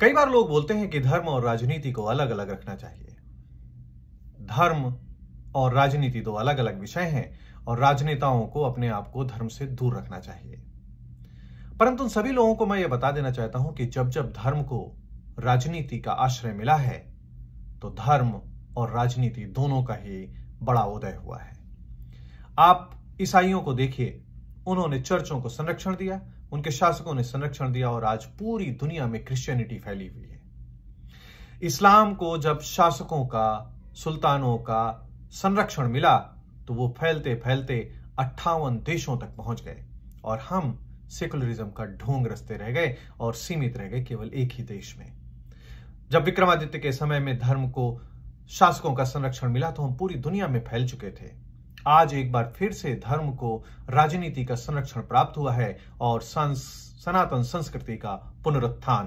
कई बार लोग बोलते हैं कि धर्म और राजनीति को अलग अलग रखना चाहिए धर्म और राजनीति दो अलग अलग विषय हैं और राजनेताओं को अपने आप को धर्म से दूर रखना चाहिए परंतु उन सभी लोगों को मैं यह बता देना चाहता हूं कि जब जब धर्म को राजनीति का आश्रय मिला है तो धर्म और राजनीति दोनों का ही बड़ा उदय हुआ है आप ईसाइयों को देखिए उन्होंने चर्चों को संरक्षण दिया उनके शासकों ने संरक्षण दिया और आज पूरी दुनिया में क्रिश्चियनिटी फैली हुई है इस्लाम को जब शासकों का सुल्तानों का संरक्षण मिला तो वो फैलते फैलते अट्ठावन देशों तक पहुंच गए और हम सेकुलरिज्म का ढोंग रस्ते रह गए और सीमित रह गए केवल एक ही देश में जब विक्रमादित्य के समय में धर्म को शासकों का संरक्षण मिला तो हम पूरी दुनिया में फैल चुके थे आज एक बार फिर से धर्म को राजनीति का संरक्षण प्राप्त हुआ है और सनातन संस्कृति का पुनरुत्थान